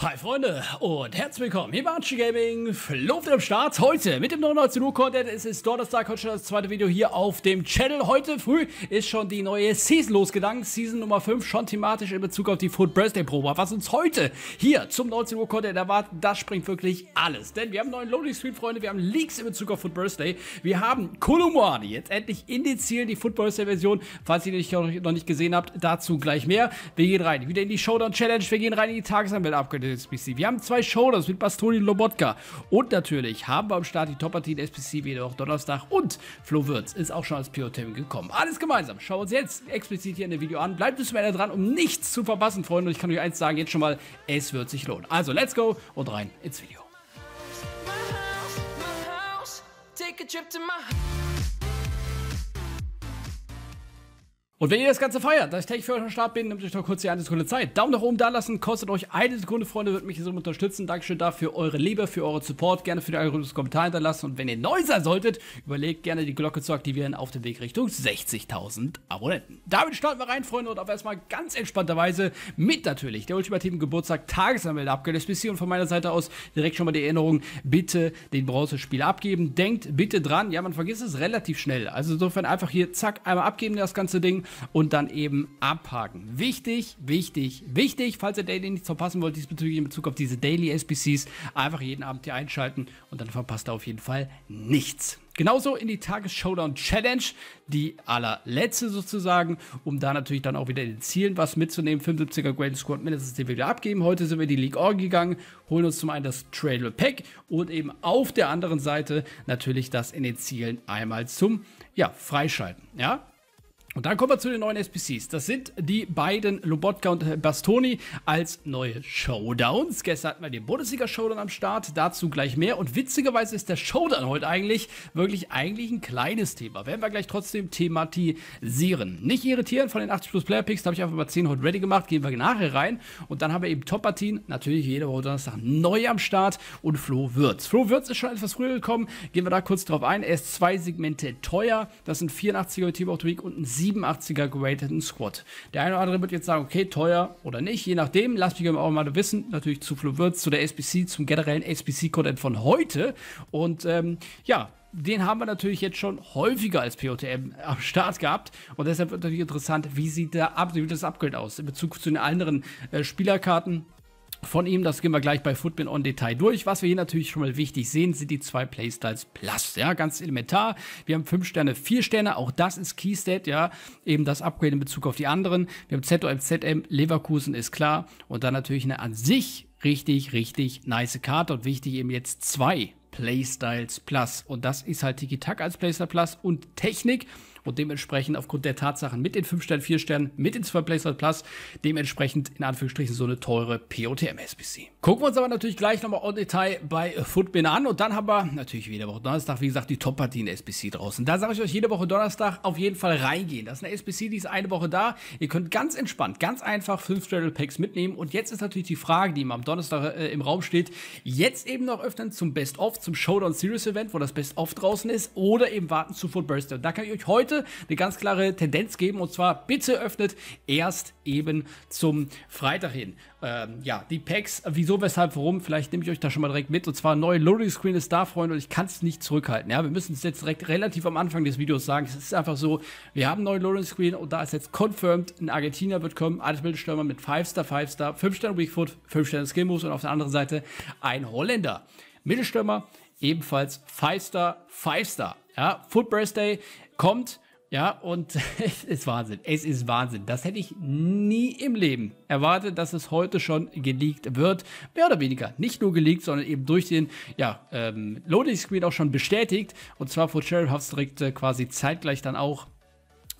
Hi Freunde und herzlich willkommen hier bei Archie Gaming, Luft am Start, heute mit dem 19 Uhr Content, es ist Donnerstag, heute schon das zweite Video hier auf dem Channel, heute früh ist schon die neue Season losgegangen, Season Nummer 5, schon thematisch in Bezug auf die Food Birthday Probe, was uns heute hier zum 19 Uhr Content erwartet, das springt wirklich alles, denn wir haben einen neuen Loading Screen, Freunde, wir haben Leaks in Bezug auf Food Birthday, wir haben Kolumwani, jetzt endlich in den Zielen, die Food Birthday Version, falls ihr die noch nicht gesehen habt, dazu gleich mehr, wir gehen rein, wieder in die Showdown Challenge, wir gehen rein in die Tagesanwelt abgeschnitten, SPC. Wir haben zwei Showdowns mit Bastoni und Lobotka. Und natürlich haben wir am Start die Top-Partie der SPC wieder auch Donnerstag. Und Flo Würz ist auch schon als Pyrotermin gekommen. Alles gemeinsam. Schauen wir uns jetzt explizit hier in dem Video an. Bleibt bis zum Ende dran, um nichts zu verpassen, Freunde. Und ich kann euch eins sagen, jetzt schon mal, es wird sich lohnen. Also, let's go und rein ins Video. Und wenn ihr das Ganze feiert, dass ich täglich für euch am Start bin, nehmt euch doch kurz die eine Sekunde Zeit. Daumen nach oben da lassen, kostet euch eine Sekunde, Freunde, wird mich so unterstützen. Dankeschön dafür, eure Liebe, für eure Support. Gerne für die Algorithmus Kommentar hinterlassen. Und wenn ihr neu sein solltet, überlegt gerne die Glocke zu aktivieren auf dem Weg Richtung 60.000 Abonnenten. Damit starten wir rein, Freunde, und auf erstmal ganz entspannter Weise mit natürlich der ultimativen Geburtstag Tagesanmelde abgelöst. Bis hier und von meiner Seite aus direkt schon mal die Erinnerung, bitte den Bronzespieler abgeben. Denkt bitte dran, ja, man vergisst es relativ schnell. Also insofern einfach hier zack, einmal abgeben das ganze Ding und dann eben abhaken. Wichtig, wichtig, wichtig, falls ihr Daily nicht verpassen wollt, diesbezüglich in Bezug auf diese Daily SBCs, einfach jeden Abend hier einschalten und dann verpasst ihr auf jeden Fall nichts. Genauso in die Tages-Showdown Challenge, die allerletzte sozusagen, um da natürlich dann auch wieder in den Zielen was mitzunehmen. 75er Grand Squad mindestens den wir wieder abgeben. Heute sind wir in die League Org gegangen, holen uns zum einen das Trailer Pack und eben auf der anderen Seite natürlich das in den Zielen einmal zum ja, Freischalten. Ja, und dann kommen wir zu den neuen SPCs. Das sind die beiden Lobotka und Bastoni als neue Showdowns. Gestern hatten wir den Bundesliga-Showdown am Start, dazu gleich mehr. Und witzigerweise ist der Showdown heute eigentlich wirklich eigentlich ein kleines Thema. Werden wir gleich trotzdem thematisieren. Nicht irritieren von den 80 plus Player Picks, da habe ich einfach mal 10 heute ready gemacht. Gehen wir nachher rein. Und dann haben wir eben Top-Partien, natürlich jede Woche Donnerstag neu am Start. Und Flo Würz. Flo Würz ist schon etwas früher gekommen. Gehen wir da kurz drauf ein. Er ist zwei Segmente teuer. Das sind 84er und Team of the Week und ein 87er gerateten Squad. Der eine oder andere wird jetzt sagen, okay, teuer oder nicht, je nachdem. Lasst mich auch mal wissen, natürlich zu Flo Würz, zu der SBC, zum generellen SBC-Content von heute. Und ähm, ja, den haben wir natürlich jetzt schon häufiger als POTM am Start gehabt. Und deshalb wird natürlich interessant, wie sieht, der Up, wie das Upgrade aus in Bezug zu den anderen äh, Spielerkarten von ihm. Das gehen wir gleich bei Footbin on Detail durch. Was wir hier natürlich schon mal wichtig sehen, sind die zwei Playstyles Plus. Ja, ganz elementar. Wir haben 5 Sterne, 4 Sterne. Auch das ist Keystat, ja. Eben das Upgrade in Bezug auf die anderen. Wir haben ZOM, ZM, Leverkusen ist klar. Und dann natürlich eine an sich richtig, richtig nice Karte. Und wichtig eben jetzt zwei Playstyles Plus. Und das ist halt tiki tak als Playstyle Plus und Technik und dementsprechend aufgrund der Tatsachen mit den 5 Sternen, 4 Sternen, mit den 2 PlayStation Plus, dementsprechend in Anführungsstrichen so eine teure POTM-SBC. Gucken wir uns aber natürlich gleich nochmal on Detail bei Footbin an und dann haben wir natürlich jede Woche Donnerstag, wie gesagt, die top partien SBC draußen. Da sage ich euch jede Woche Donnerstag auf jeden Fall reingehen. Das ist eine SBC, die ist eine Woche da. Ihr könnt ganz entspannt, ganz einfach 5 Straddle Packs mitnehmen und jetzt ist natürlich die Frage, die immer am Donnerstag äh, im Raum steht, jetzt eben noch öffnen zum Best-of, zum Showdown Series Event, wo das Best-of draußen ist oder eben warten zu Footburst. Und da kann ich euch heute heute eine ganz klare Tendenz geben und zwar bitte öffnet erst eben zum Freitag hin. Ähm, ja, die Packs, wieso, weshalb, warum, vielleicht nehme ich euch da schon mal direkt mit. Und zwar neue Loading Screen ist da, Freunde, und ich kann es nicht zurückhalten. Ja, wir müssen es jetzt direkt relativ am Anfang des Videos sagen. Es ist einfach so, wir haben neuen Loading Screen und da ist jetzt confirmed, ein Argentinier wird kommen, alles Mittelstürmer mit 5-Star, 5-Star, 5 star Weakfoot, 5 star Skill Moves und auf der anderen Seite ein Holländer. Mittelstürmer, ebenfalls 5-Star, 5-Star. Ja, Foot Footbirthday kommt. Ja, und es ist Wahnsinn. Es ist Wahnsinn. Das hätte ich nie im Leben erwartet, dass es heute schon geleakt wird. Mehr oder weniger. Nicht nur geleakt, sondern eben durch den ja, ähm, Loading Screen auch schon bestätigt. Und zwar von Sheriff Huffs direkt äh, quasi zeitgleich dann auch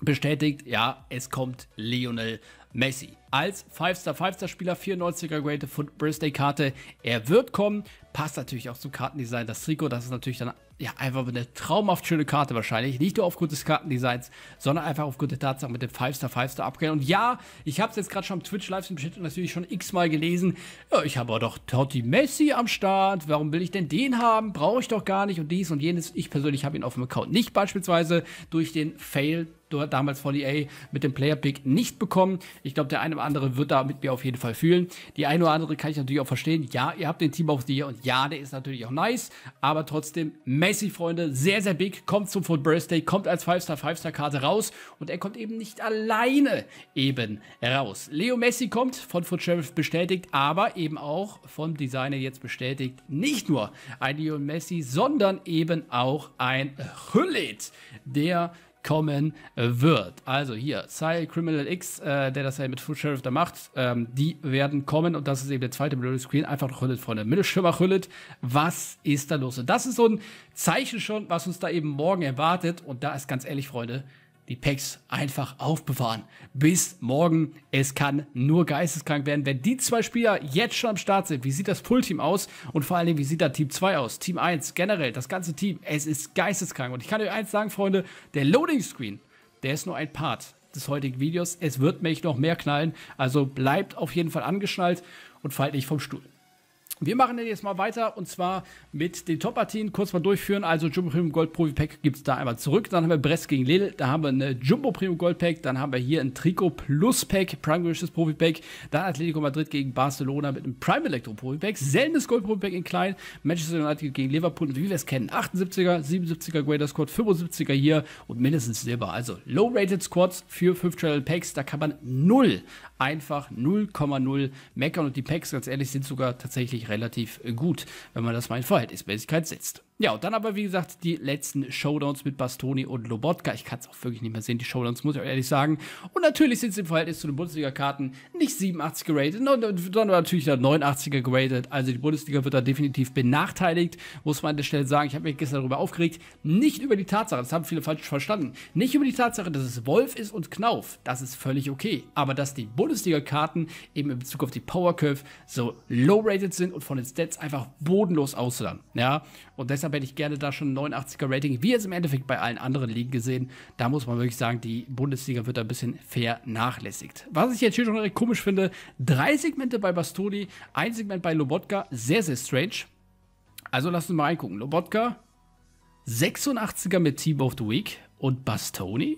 bestätigt. Ja, es kommt Lionel Messi als 5-Star, 5-Star-Spieler, 94er Grade Foot Birthday-Karte. Er wird kommen. Passt natürlich auch zum Kartendesign. Das Trikot, das ist natürlich dann ja einfach eine traumhaft schöne Karte wahrscheinlich. Nicht nur aufgrund des Kartendesigns, sondern einfach aufgrund der Tatsache mit dem 5-Star, 5-Star Upgrade. Und ja, ich habe es jetzt gerade schon am Twitch Livestream Chat natürlich schon x-mal gelesen. Ja, ich habe doch Totti Messi am Start. Warum will ich denn den haben? Brauche ich doch gar nicht und dies und jenes. Ich persönlich habe ihn auf dem Account nicht beispielsweise durch den Fail damals von EA mit dem Player-Pick nicht bekommen. Ich glaube, der eine oder andere wird da mit mir auf jeden Fall fühlen. Die eine oder andere kann ich natürlich auch verstehen. Ja, ihr habt den Team auf dir und ja, der ist natürlich auch nice, aber trotzdem, Messi, Freunde, sehr, sehr big, kommt zum Football Birthday, kommt als 5-Star-5-Star-Karte raus und er kommt eben nicht alleine eben raus. Leo Messi kommt von Foot Sheriff bestätigt, aber eben auch vom Designer jetzt bestätigt, nicht nur ein Leo Messi, sondern eben auch ein Hüllet, der kommen äh, wird. Also hier, Cy Criminal X, äh, der das ja mit Full Sheriff da macht, ähm, die werden kommen und das ist eben der zweite Blue Screen. Einfach noch Hüllet, Freunde. Mittelschirmer Hüllet, was ist da los? Und das ist so ein Zeichen schon, was uns da eben morgen erwartet. Und da ist ganz ehrlich, Freunde, die Packs einfach aufbewahren. Bis morgen. Es kann nur geisteskrank werden. Wenn die zwei Spieler jetzt schon am Start sind, wie sieht das Full-Team aus? Und vor allen Dingen, wie sieht da Team 2 aus? Team 1, generell, das ganze Team. Es ist geisteskrank. Und ich kann euch eins sagen, Freunde, der Loading-Screen, der ist nur ein Part des heutigen Videos. Es wird mich noch mehr knallen. Also bleibt auf jeden Fall angeschnallt und fallt nicht vom Stuhl. Wir machen jetzt mal weiter und zwar mit den Top-Partien kurz mal durchführen. Also Jumbo Premium Gold Profi Pack gibt es da einmal zurück. Dann haben wir Brest gegen Lille, da haben wir eine Jumbo Premium Gold Pack, dann haben wir hier ein Trikot Plus Pack, Prime Gewisches Profi Pack, dann Atletico Madrid gegen Barcelona mit einem Prime Electro Profi Pack, seltenes Gold Profi Pack in klein, Manchester United gegen Liverpool und wie wir es kennen, 78er, 77er Greater Squad, 75er hier und mindestens Silber. Also Low-Rated Squads für 5 Travel Packs, da kann man null, einfach 0,0 meckern und die Packs, ganz ehrlich, sind sogar tatsächlich relativ äh, gut, wenn man das mal in Verhältnismäßigkeit setzt. Ja, und dann aber, wie gesagt, die letzten Showdowns mit Bastoni und Lobotka. Ich kann es auch wirklich nicht mehr sehen, die Showdowns, muss ich ehrlich sagen. Und natürlich sind sie im Verhältnis zu den Bundesliga-Karten nicht 87 geratet, sondern natürlich 89er geratet. Also die Bundesliga wird da definitiv benachteiligt, muss man an der Stelle sagen. Ich habe mich gestern darüber aufgeregt. Nicht über die Tatsache, das haben viele falsch verstanden, nicht über die Tatsache, dass es Wolf ist und Knauf. Das ist völlig okay. Aber dass die Bundesliga-Karten eben in Bezug auf die Power Curve so low-rated sind und und von den Stats einfach bodenlos auszulernen. Ja, und deshalb hätte ich gerne da schon ein 89er Rating, wie es im Endeffekt bei allen anderen Ligen gesehen. Da muss man wirklich sagen, die Bundesliga wird da ein bisschen vernachlässigt. Was ich jetzt hier schon komisch finde, drei Segmente bei Bastoni, ein Segment bei Lobotka, sehr, sehr strange. Also lass uns mal reingucken. Lobotka, 86er mit Team of the Week und Bastoni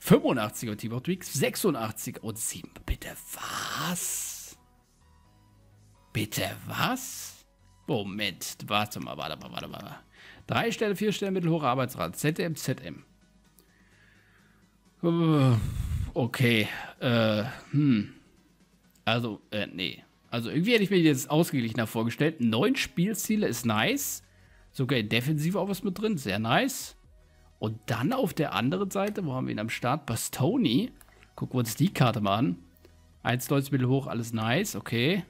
85er Team of the Week, 86 er und 7. Bitte was? Bitte was? Moment, warte mal, warte mal, warte mal. Drei Stelle, vier Stelle, mittelhoher Arbeitsrat. ZM, ZM. Äh, okay. Äh, hm. Also, äh, nee. Also irgendwie hätte ich mir jetzt ausgeglichener vorgestellt. Neun Spielziele ist nice. Sogar in Defensive auch was mit drin. Sehr nice. Und dann auf der anderen Seite, wo haben wir ihn am Start? Bastoni. Gucken wir uns die Karte mal an. 1,90 Mittel hoch, alles nice. Okay.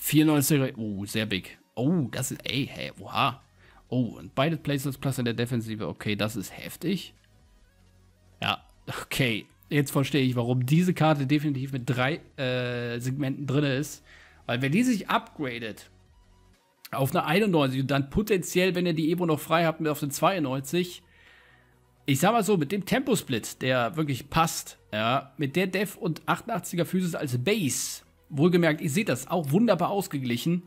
94, er oh, sehr big. Oh, das ist, ey, hey, oha. Oh, und beide Places plus in der Defensive, okay, das ist heftig. Ja, okay, jetzt verstehe ich, warum diese Karte definitiv mit drei äh, Segmenten drin ist. Weil wenn die sich upgradet auf eine 91 und dann potenziell, wenn ihr die Evo noch frei habt, auf eine 92, ich sag mal so, mit dem Tempo-Split, der wirklich passt, ja, mit der Def und 88er Physis als Base, wohlgemerkt, ihr seht das, auch wunderbar ausgeglichen.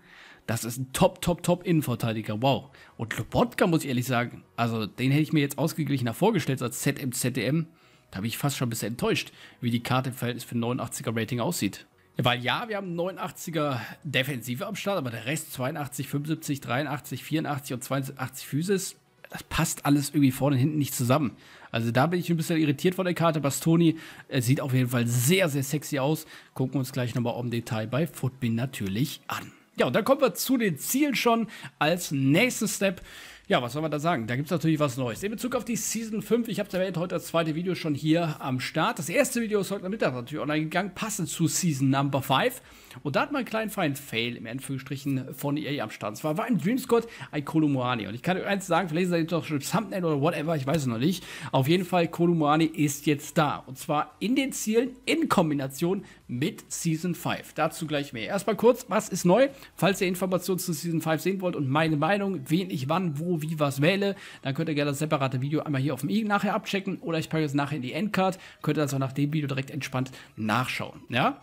Das ist ein top, top, top Innenverteidiger. Wow. Und Lobotka, muss ich ehrlich sagen, also den hätte ich mir jetzt ausgeglichener vorgestellt als ZM, ZDM. Da bin ich fast schon ein bisschen enttäuscht, wie die Karte im Verhältnis für 89er Rating aussieht. Weil ja, wir haben 89er Defensive am Start, aber der Rest 82, 75, 83, 84 und 82 Physis das passt alles irgendwie vorne und hinten nicht zusammen. Also da bin ich ein bisschen irritiert von der Karte. Bastoni äh, sieht auf jeden Fall sehr, sehr sexy aus. Gucken wir uns gleich nochmal im Detail bei Footbin natürlich an. Ja, und dann kommen wir zu den Zielen schon als nächsten Step. Ja, was soll man da sagen? Da gibt es natürlich was Neues. In Bezug auf die Season 5, ich habe es erwähnt, heute das zweite Video schon hier am Start. Das erste Video ist heute Mittag natürlich online gegangen, passend zu Season Number 5. Und da hat man einen kleinen feinen Fail im Anführungsstrichen von EA am Start. Und zwar war im Dreamscott ein Kolumuani. Und ich kann euch eins sagen, vielleicht ist das jetzt doch schon Thumbnail oder whatever, ich weiß es noch nicht. Auf jeden Fall, Kolumuani ist jetzt da. Und zwar in den Zielen in Kombination mit Season 5. Dazu gleich mehr. Erstmal kurz, was ist neu? Falls ihr Informationen zu Season 5 sehen wollt und meine Meinung, wen ich wann, wo, wie, was wähle, dann könnt ihr gerne das separate Video einmal hier auf dem i nachher abchecken oder ich packe es nachher in die Endcard. Könnt ihr das auch nach dem Video direkt entspannt nachschauen. Ja?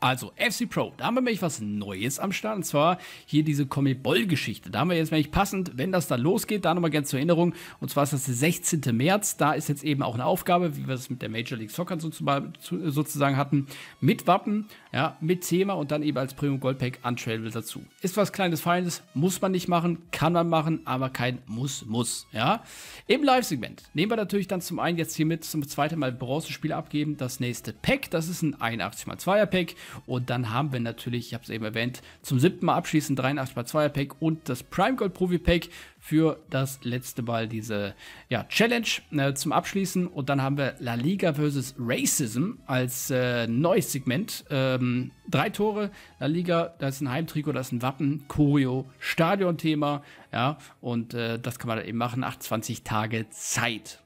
Also, FC Pro, da haben wir nämlich was Neues am Start, und zwar hier diese Comic-Boll-Geschichte. Da haben wir jetzt nämlich passend, wenn das dann losgeht, da nochmal ganz zur Erinnerung, und zwar ist das der 16. März, da ist jetzt eben auch eine Aufgabe, wie wir es mit der Major League Soccer sozusagen hatten, mit Wappen, ja, mit Thema und dann eben als Premium Gold Pack an dazu. Ist was kleines Feines, muss man nicht machen, kann man machen, aber kein Muss, Muss, ja. Im Live-Segment nehmen wir natürlich dann zum einen jetzt hiermit zum zweiten Mal Bronzespiel abgeben, das nächste Pack, das ist ein 81x2er Pack und dann haben wir natürlich, ich habe es eben erwähnt, zum siebten Mal abschließend 83x2er Pack und das Prime Gold Profi Pack für das letzte Mal diese ja, Challenge äh, zum Abschließen. Und dann haben wir La Liga versus Racism als äh, neues Segment. Ähm, drei Tore, La Liga, da ist ein Heimtrikot, da ist ein Wappen, Choreo, Stadionthema. Ja, und äh, das kann man eben machen. 28 Tage Zeit.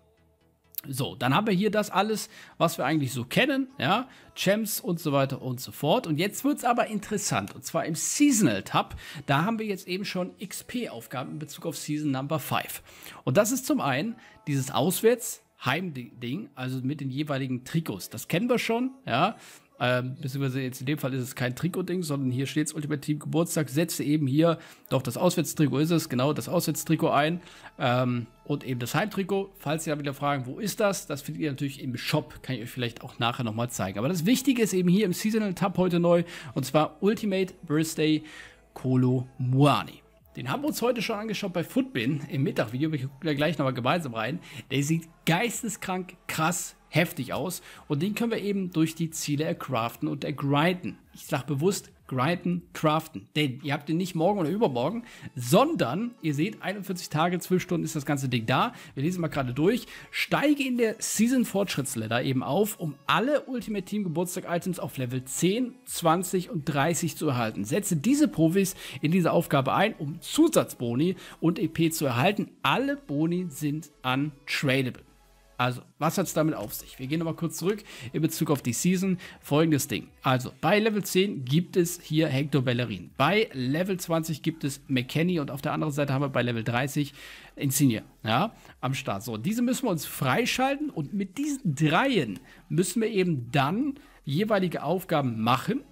So, dann haben wir hier das alles, was wir eigentlich so kennen, ja, Champs und so weiter und so fort. Und jetzt wird es aber interessant, und zwar im Seasonal Tab, da haben wir jetzt eben schon XP-Aufgaben in Bezug auf Season Number 5. Und das ist zum einen dieses Auswärts, heim ding also mit den jeweiligen Trikots. Das kennen wir schon, ja. Ähm, beziehungsweise jetzt in dem Fall ist es kein Trikot-Ding, sondern hier steht es Ultimate Team Geburtstag. Setze eben hier, doch das Auswärtstrikot ist es, genau das Auswärtstrikot ein. Ähm, und eben das Heimtrikot. Falls ihr da wieder fragen, wo ist das? Das findet ihr natürlich im Shop. Kann ich euch vielleicht auch nachher nochmal zeigen. Aber das Wichtige ist eben hier im Seasonal Tab heute neu. Und zwar Ultimate Birthday Kolo Muani. Den haben wir uns heute schon angeschaut bei Footbin im Mittagvideo. Wir gucken da gleich nochmal gemeinsam rein. Der sieht geisteskrank krass heftig aus und den können wir eben durch die Ziele ercraften und ergrinden. Ich sage bewusst grinden, craften. Denn ihr habt ihn nicht morgen oder übermorgen, sondern ihr seht, 41 Tage, 12 Stunden ist das ganze Ding da. Wir lesen mal gerade durch. Steige in der Season Fortschrittsladder eben auf, um alle Ultimate Team Geburtstag Items auf Level 10, 20 und 30 zu erhalten. Setze diese Profis in diese Aufgabe ein, um Zusatzboni und EP zu erhalten. Alle Boni sind untradable. Also, was hat es damit auf sich? Wir gehen nochmal kurz zurück in Bezug auf die Season. Folgendes Ding. Also, bei Level 10 gibt es hier Hector Bellerin. Bei Level 20 gibt es McKenny und auf der anderen Seite haben wir bei Level 30 Insignia ja, am Start. So, diese müssen wir uns freischalten und mit diesen dreien müssen wir eben dann jeweilige Aufgaben machen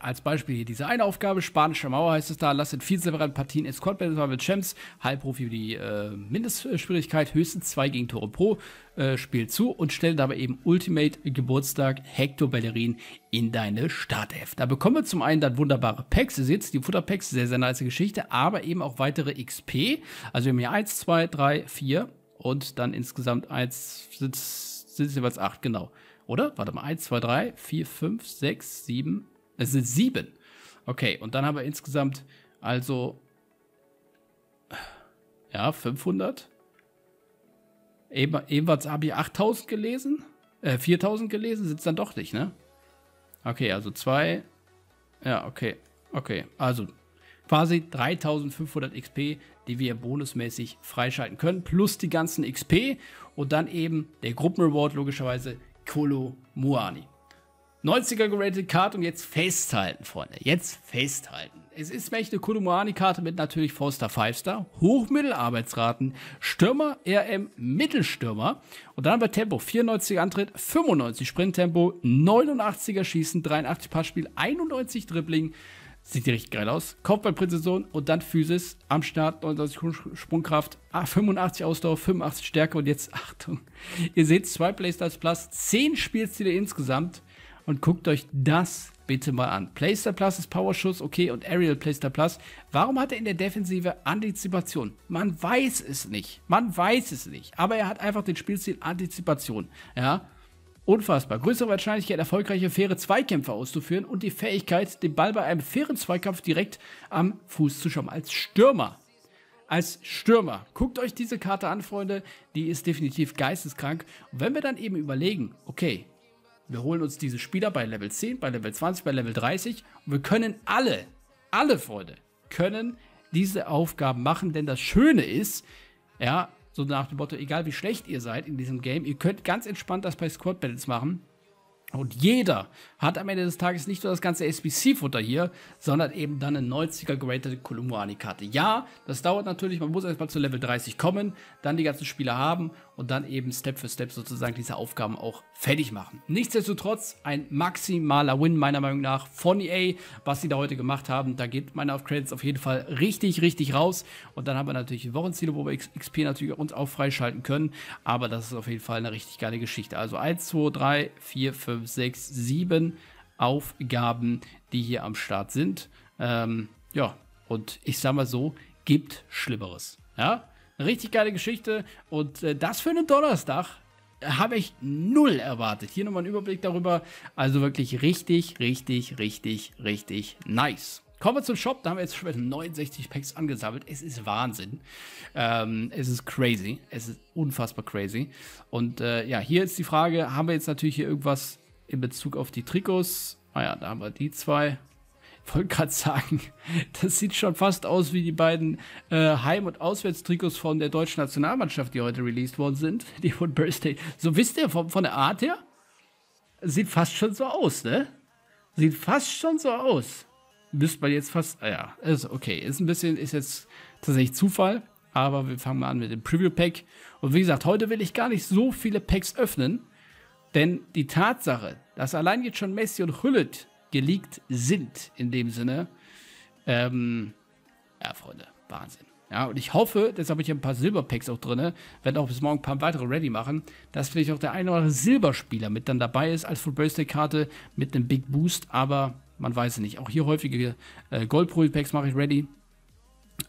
als Beispiel hier diese eine Aufgabe, Spanische Mauer heißt es da, lass in vier separate Partien Escort Scotland mit Champs, Halbprofi die äh, Mindestschwierigkeit, höchstens zwei Gegentore pro äh, Spiel zu und stelle dabei eben Ultimate Geburtstag Hector Bellerin in deine Startelf. Da bekommen wir zum einen dann wunderbare Packs, ihr seht die Futterpacks, sehr, sehr nice Geschichte, aber eben auch weitere XP. Also wir haben hier 1, 2, 3, 4 und dann insgesamt 1, sind es jeweils 8, genau. Oder? Warte mal, 1, 2, 3, 4, 5, 6, 7, 8. Es sind sieben. Okay, und dann haben wir insgesamt also ja, 500. Ebenfalls habe ich 8000 gelesen. Äh, 4000 gelesen sind es dann doch nicht, ne? Okay, also zwei. Ja, okay. Okay, also quasi 3500 XP, die wir bonusmäßig freischalten können, plus die ganzen XP und dann eben der Gruppenreward logischerweise Kolo Muani. 90er geratet Card und jetzt festhalten, Freunde. Jetzt festhalten. Es ist echt eine kudumuani karte mit natürlich Forster 5-Star, Hochmittelarbeitsraten, Stürmer, RM, Mittelstürmer. Und dann haben wir Tempo, 94 Antritt, 95 Sprinttempo, 89er Schießen, 83 Passspiel, 91 Dribbling. Sieht richtig geil aus. Kopfballpräzision und dann Physis am Start, 29 Sprungkraft, 85 ah, Ausdauer, 85 Stärke und jetzt Achtung. Ihr seht, zwei Playstars Plus, 10 Spielstile insgesamt und guckt euch das bitte mal an. Playstar Plus ist Powerschuss, okay, und Aerial Playstar Plus. Warum hat er in der Defensive Antizipation? Man weiß es nicht. Man weiß es nicht. Aber er hat einfach den Spielstil Antizipation. Ja, Unfassbar. Größere Wahrscheinlichkeit, erfolgreiche faire Zweikämpfe auszuführen und die Fähigkeit, den Ball bei einem fairen Zweikampf direkt am Fuß zu schauen. Als Stürmer. Als Stürmer. Guckt euch diese Karte an, Freunde. Die ist definitiv geisteskrank. Und wenn wir dann eben überlegen, okay, wir holen uns diese Spieler bei Level 10, bei Level 20, bei Level 30 und wir können alle, alle Freunde, können diese Aufgaben machen, denn das Schöne ist, ja, so nach dem Motto, egal wie schlecht ihr seid in diesem Game, ihr könnt ganz entspannt das bei Squad Battles machen. Und jeder hat am Ende des Tages nicht nur das ganze SBC-Futter hier, sondern eben dann eine 90er geratete Kolumbuani-Karte. Ja, das dauert natürlich, man muss erstmal zu Level 30 kommen, dann die ganzen Spieler haben und dann eben Step für Step sozusagen diese Aufgaben auch fertig machen. Nichtsdestotrotz ein maximaler Win meiner Meinung nach von EA, was sie da heute gemacht haben. Da geht meine auf Credits auf jeden Fall richtig, richtig raus. Und dann haben wir natürlich Wochenziele, wo wir XP natürlich uns auch freischalten können. Aber das ist auf jeden Fall eine richtig geile Geschichte. Also 1, 2, 3, 4, 5, 6, 7 Aufgaben, die hier am Start sind. Ähm, ja, und ich sag mal so, gibt Schlimmeres. Ja, Richtig geile Geschichte. Und äh, das für einen Donnerstag habe ich null erwartet. Hier nochmal ein Überblick darüber. Also wirklich richtig, richtig, richtig, richtig nice. Kommen wir zum Shop. Da haben wir jetzt schon 69 Packs angesammelt. Es ist Wahnsinn. Ähm, es ist crazy. Es ist unfassbar crazy. Und äh, ja, hier ist die Frage: Haben wir jetzt natürlich hier irgendwas in Bezug auf die Trikots? Ah ja, da haben wir die zwei. wollte gerade sagen, das sieht schon fast aus wie die beiden äh, Heim- und Auswärtstrikots von der deutschen Nationalmannschaft, die heute released worden sind. Die von Birthday. So wisst ihr, von, von der Art her, sieht fast schon so aus, ne? Sieht fast schon so aus. Müsste man jetzt fast, ah ja, ist also, okay. Ist ein bisschen, ist jetzt tatsächlich Zufall, aber wir fangen mal an mit dem Preview Pack. Und wie gesagt, heute will ich gar nicht so viele Packs öffnen, denn die Tatsache, dass allein jetzt schon Messi und Hüllet geleakt sind, in dem Sinne. Ähm, ja, Freunde, Wahnsinn. Ja, und ich hoffe, deshalb habe ich hier ein paar Silberpacks auch drin, werde auch bis morgen ein paar weitere ready machen, dass vielleicht auch der eine oder andere Silberspieler mit dann dabei ist als Full Birthday Karte mit einem Big Boost, aber man weiß es nicht. Auch hier häufige äh, Gold Pro Packs mache ich ready.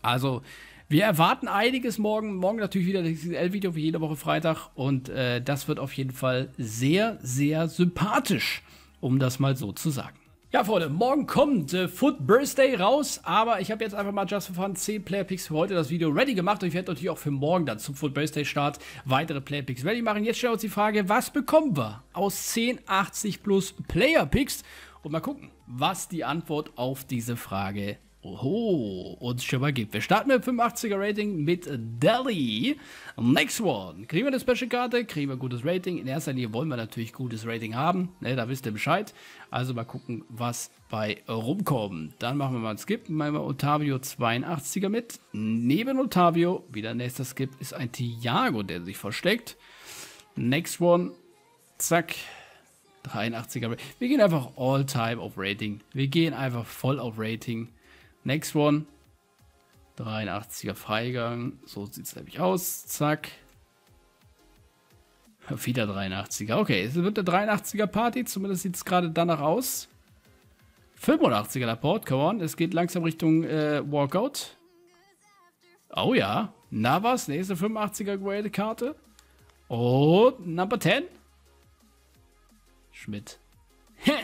Also, wir erwarten einiges morgen. Morgen natürlich wieder das XL-Video wie jede Woche Freitag und äh, das wird auf jeden Fall sehr, sehr sympathisch, um das mal so zu sagen. Ja, Freunde, morgen kommt äh, Foot Birthday raus, aber ich habe jetzt einfach mal Just for Fun 10 Player Picks für heute das Video ready gemacht und ich werde natürlich auch für morgen dann zum Foot Birthday Start weitere Player Picks ready machen. Jetzt stellen wir uns die Frage, was bekommen wir aus 1080 plus Player Picks? Und mal gucken, was die Antwort auf diese Frage ist. Oho, uns schon mal gibt. Wir starten mit 85er Rating mit Delhi. Next one. Kriegen wir eine Special-Karte, kriegen wir ein gutes Rating. In erster Linie wollen wir natürlich gutes Rating haben. Ne, da wisst ihr Bescheid. Also mal gucken, was bei rumkommt. Dann machen wir mal einen Skip. Machen wir Otavio 82er mit. Neben Otavio, wieder nächster Skip, ist ein Thiago, der sich versteckt. Next one. Zack. 83er. Wir gehen einfach All-Time auf Rating. Wir gehen einfach voll auf Rating. Next one. 83er Freigang. So sieht es nämlich aus. Zack. Wieder 83er. Okay, es wird eine 83er Party. Zumindest sieht es gerade danach aus. 85er Lapport, come on. Es geht langsam Richtung äh, Walkout. Oh ja. Navas, nächste 85er Grade Karte. Und Number 10. Schmidt.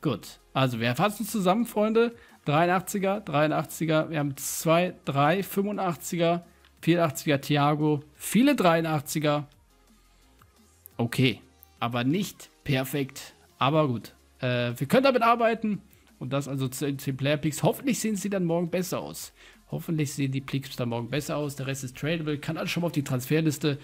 Gut. Also wir fassen zusammen, Freunde. 83er, 83er, wir haben zwei, drei 85er, 84er Thiago, viele 83er. Okay, aber nicht perfekt, aber gut. Äh, wir können damit arbeiten und das also zu den Player Picks. Hoffentlich sehen sie dann morgen besser aus. Hoffentlich sehen die Picks dann morgen besser aus. Der Rest ist tradable, kann alles schon mal auf die Transferliste.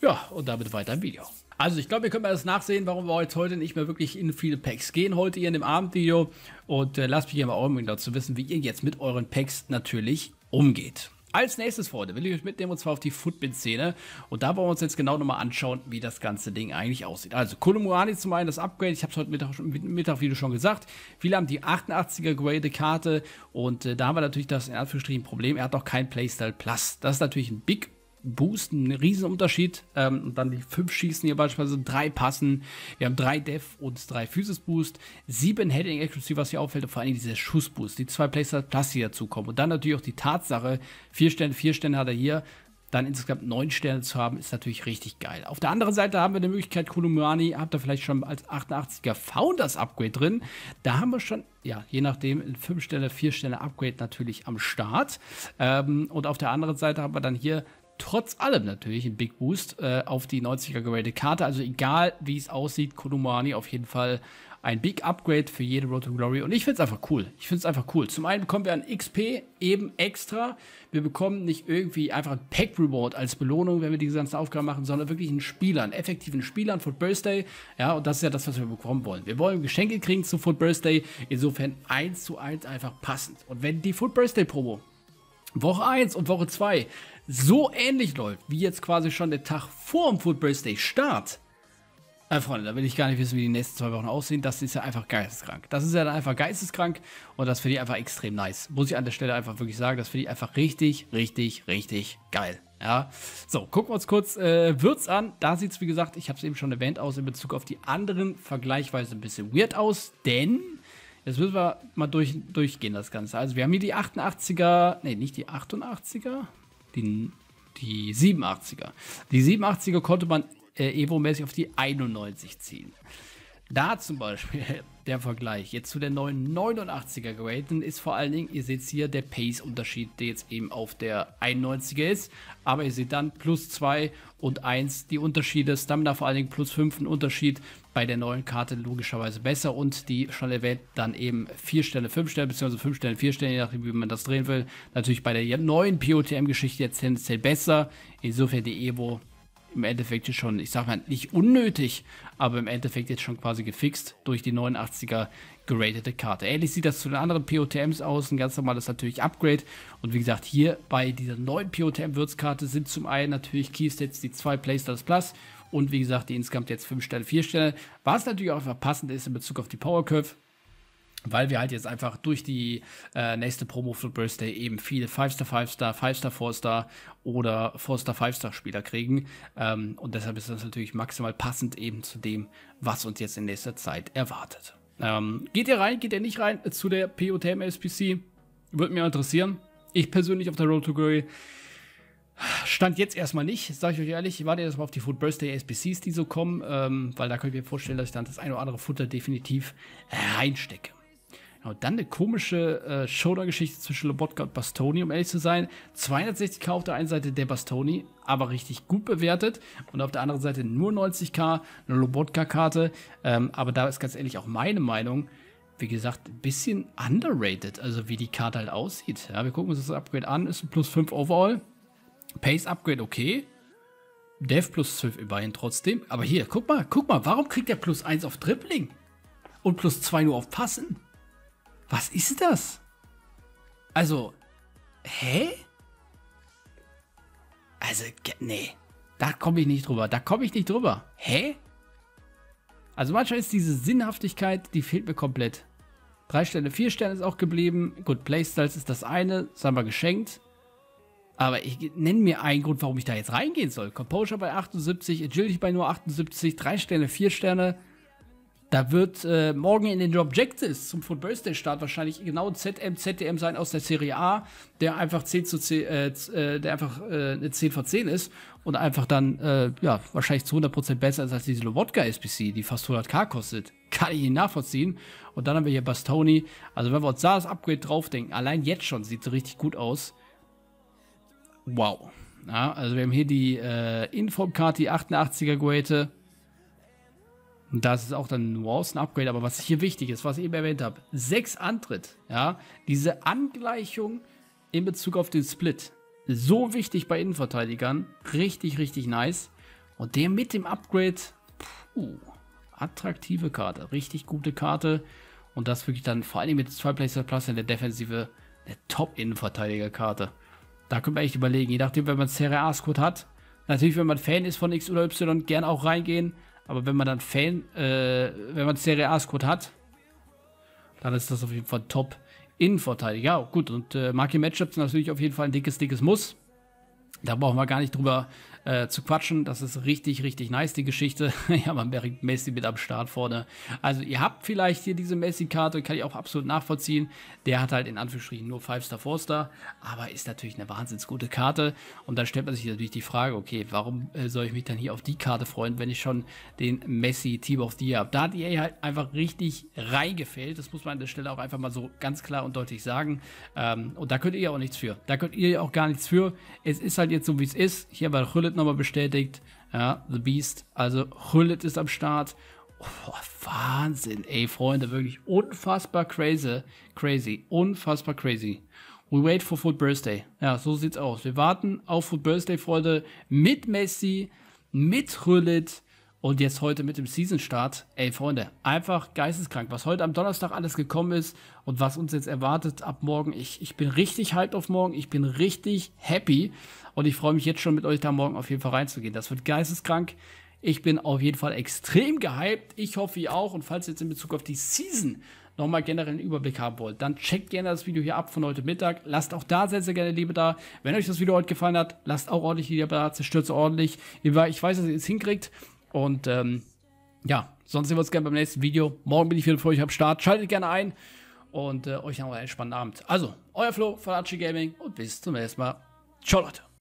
Ja, und damit weiter im Video. Also ich glaube, ihr könnt mal das nachsehen, warum wir jetzt heute nicht mehr wirklich in viele Packs gehen. Heute hier in dem Abendvideo. Und äh, lasst mich hier mal auch dazu wissen, wie ihr jetzt mit euren Packs natürlich umgeht. Als nächstes, Freunde, will ich euch mitnehmen und zwar auf die Footbin-Szene. Und da wollen wir uns jetzt genau nochmal anschauen, wie das ganze Ding eigentlich aussieht. Also, Kolomuani zum einen das Upgrade. Ich habe es heute Mittag, Mittag Video schon gesagt. Viele haben die 88er Grade Karte und äh, da haben wir natürlich das in Anführungsstrichen Problem. Er hat auch kein Playstyle Plus. Das ist natürlich ein Big Boost, ein Riesenunterschied. Ähm, und dann die 5 Schießen hier beispielsweise, 3 Passen. Wir haben 3 Def und 3 Physis Boost, 7 Heading Accuracy, was hier auffällt, und vor allem dieser Schuss Boost, die 2 Playstyle Plus, die dazukommen. Und dann natürlich auch die Tatsache, 4 Sterne, 4 Sterne hat er hier. Dann insgesamt 9 Sterne zu haben, ist natürlich richtig geil. Auf der anderen Seite haben wir die Möglichkeit, Kolumani habt ihr vielleicht schon als 88er Founders Upgrade drin. Da haben wir schon ja, je nachdem, 5 Sterne, 4 Sterne Upgrade natürlich am Start. Ähm, und auf der anderen Seite haben wir dann hier trotz allem natürlich ein Big Boost äh, auf die 90er geratete Karte. Also egal, wie es aussieht, Kolumani auf jeden Fall ein Big Upgrade für jede Road to Glory. Und ich finde es einfach cool. Ich finde es einfach cool. Zum einen bekommen wir an XP eben extra. Wir bekommen nicht irgendwie einfach ein Pack Reward als Belohnung, wenn wir diese ganzen Aufgaben machen, sondern wirklich einen Spieler, einen effektiven Spieler an Foot Birthday. Ja, und das ist ja das, was wir bekommen wollen. Wir wollen Geschenke kriegen zu Foot Birthday. Insofern eins zu eins einfach passend. Und wenn die Foot Birthday Promo Woche 1 und Woche 2 so ähnlich läuft, wie jetzt quasi schon der Tag vor dem Football Day Start, äh, Freunde, da will ich gar nicht wissen, wie die nächsten zwei Wochen aussehen. Das ist ja einfach geisteskrank. Das ist ja dann einfach geisteskrank und das finde ich einfach extrem nice. Muss ich an der Stelle einfach wirklich sagen, das finde ich einfach richtig, richtig, richtig geil. Ja, so, gucken wir uns kurz äh, Würz an. Da sieht es, wie gesagt, ich habe es eben schon erwähnt, aus in Bezug auf die anderen vergleichsweise ein bisschen weird aus, denn jetzt müssen wir mal durch, durchgehen, das Ganze. Also, wir haben hier die 88er, nee, nicht die 88er, die, die 87er. Die 87er konnte man äh, Evo-mäßig auf die 91 ziehen. Da zum Beispiel der Vergleich jetzt zu der neuen 89er Graden ist vor allen Dingen, ihr seht hier der Pace-Unterschied, der jetzt eben auf der 91er ist, aber ihr seht dann plus 2 und 1 die Unterschiede, Stamina vor allen Dingen plus 5 ein Unterschied, bei der neuen Karte logischerweise besser und die schon erwähnt dann eben 4 Sterne, 5 Sterne, beziehungsweise 5 Sterne, 4 Sterne, je nachdem wie man das drehen will, natürlich bei der neuen POTM-Geschichte jetzt tendenziell besser, insofern die Evo im Endeffekt schon, ich sag mal, nicht unnötig, aber im Endeffekt jetzt schon quasi gefixt durch die 89er geratete Karte. Ähnlich sieht das zu den anderen POTMs aus, ein ganz normales natürlich Upgrade. Und wie gesagt, hier bei dieser neuen POTM-Würzkarte sind zum einen natürlich Keystats die zwei Playstars Plus und wie gesagt, die insgesamt jetzt 5 Sterne, 4 Sterne. Was natürlich auch einfach passend ist in Bezug auf die Power Curve, weil wir halt jetzt einfach durch die äh, nächste Promo für Birthday eben viele 5-Star, 5-Star, 5-Star, 4-Star oder 4-Star, 5-Star Spieler kriegen. Ähm, und deshalb ist das natürlich maximal passend eben zu dem, was uns jetzt in nächster Zeit erwartet. Ähm, geht ihr rein, geht ihr nicht rein zu der POTM SPC? Würde mir interessieren. Ich persönlich auf der Road to Glory Stand jetzt erstmal nicht, sage ich euch ehrlich. Ich warte erstmal auf die Food Birthday SPCs, die so kommen, ähm, weil da könnt ihr mir vorstellen, dass ich dann das ein oder andere Futter definitiv reinstecke. Genau, dann eine komische äh, Showdown-Geschichte zwischen Lobotka und Bastoni, um ehrlich zu sein. 260k auf der einen Seite der Bastoni, aber richtig gut bewertet. Und auf der anderen Seite nur 90k, eine Lobotka-Karte. Ähm, aber da ist ganz ehrlich auch meine Meinung, wie gesagt, ein bisschen underrated, also wie die Karte halt aussieht. Ja, wir gucken uns das Upgrade an, ist ein plus 5 Overall. Pace Upgrade okay. Dev plus 12 immerhin trotzdem. Aber hier, guck mal, guck mal, warum kriegt der plus 1 auf Dribbling? Und plus 2 nur auf Passen? Was ist das? Also, hä? Also, nee. Da komme ich nicht drüber. Da komme ich nicht drüber. Hä? Also manchmal ist diese Sinnhaftigkeit, die fehlt mir komplett. Drei Sterne, vier Sterne ist auch geblieben. Gut, Playstyles ist das eine, das haben wir geschenkt. Aber ich nenne mir einen Grund, warum ich da jetzt reingehen soll. Composure bei 78, Agility bei nur 78, drei Sterne, vier Sterne. Da wird äh, morgen in den Objectives zum Food Birthday Start wahrscheinlich genau ZM, ZDM sein aus der Serie A, der einfach 10 zu 10, äh, äh, der einfach äh, eine 10 von 10 ist und einfach dann, äh, ja, wahrscheinlich zu 100% besser ist als diese Lobotka SPC, die fast 100k kostet. Kann ich ihn nachvollziehen. Und dann haben wir hier Bastoni. Also, wenn wir uns da das Upgrade draufdenken, allein jetzt schon sieht sie richtig gut aus. Wow. Ja, also, wir haben hier die äh, Inform-Karte, die 88er Goethe. Und das ist auch dann Nuancen Upgrade. Aber was hier wichtig ist, was ich eben erwähnt habe, sechs Antritt, ja, diese Angleichung in Bezug auf den Split. So wichtig bei Innenverteidigern. Richtig, richtig nice. Und der mit dem Upgrade, puh, attraktive Karte. Richtig gute Karte. Und das wirklich dann vor allem mit zwei Playstation Plus in der Defensive eine Top-Innenverteidiger-Karte. Da können wir echt überlegen. Je nachdem, wenn man Serie A-Squad hat. Natürlich, wenn man Fan ist von X oder Y, gern auch reingehen. Aber wenn man dann Fan, äh, wenn man Serie A-Squad hat, dann ist das auf jeden Fall top. Innenverteidiger, Ja, gut. Und äh, Marke Matchups natürlich auf jeden Fall ein dickes, dickes Muss. Da brauchen wir gar nicht drüber äh, zu quatschen. Das ist richtig, richtig nice, die Geschichte. ja, man merkt Messi mit am Start vorne. Also ihr habt vielleicht hier diese Messi-Karte, kann ich auch absolut nachvollziehen. Der hat halt in Anführungsstrichen nur 5-Star, 4-Star, aber ist natürlich eine wahnsinnig gute Karte. Und dann stellt man sich natürlich die Frage, okay, warum äh, soll ich mich dann hier auf die Karte freuen, wenn ich schon den Messi Team of the Year habe? Da hat ihr halt einfach richtig reingefällt. Das muss man an der Stelle auch einfach mal so ganz klar und deutlich sagen. Ähm, und da könnt ihr auch nichts für. Da könnt ihr auch gar nichts für. Es ist halt jetzt so, wie es ist. Hier bei Hülle Hullet nochmal bestätigt. Ja, The Beast. Also Hullet ist am Start. Oh, Wahnsinn, ey, Freunde, wirklich unfassbar crazy. Crazy, unfassbar crazy. We wait for Food Birthday. Ja, so sieht's aus. Wir warten auf Food Birthday, Freunde, mit Messi, mit Hullet und jetzt heute mit dem Season-Start, ey Freunde, einfach geisteskrank, was heute am Donnerstag alles gekommen ist und was uns jetzt erwartet ab morgen. Ich, ich bin richtig hyped auf morgen, ich bin richtig happy und ich freue mich jetzt schon mit euch da morgen auf jeden Fall reinzugehen. Das wird geisteskrank. Ich bin auf jeden Fall extrem gehypt. Ich hoffe, ihr auch. Und falls ihr jetzt in Bezug auf die Season nochmal generell einen Überblick haben wollt, dann checkt gerne das Video hier ab von heute Mittag. Lasst auch da sehr, sehr gerne Liebe da. Wenn euch das Video heute gefallen hat, lasst auch ordentlich Liebe da, zerstört es ordentlich. Ich weiß, dass ihr es hinkriegt. Und ähm, ja, sonst sehen wir uns gerne beim nächsten Video. Morgen bin ich wieder für euch am Start. Schaltet gerne ein und äh, euch noch einen spannenden Abend. Also, euer Flo von Archie Gaming und bis zum nächsten Mal. Ciao, Leute.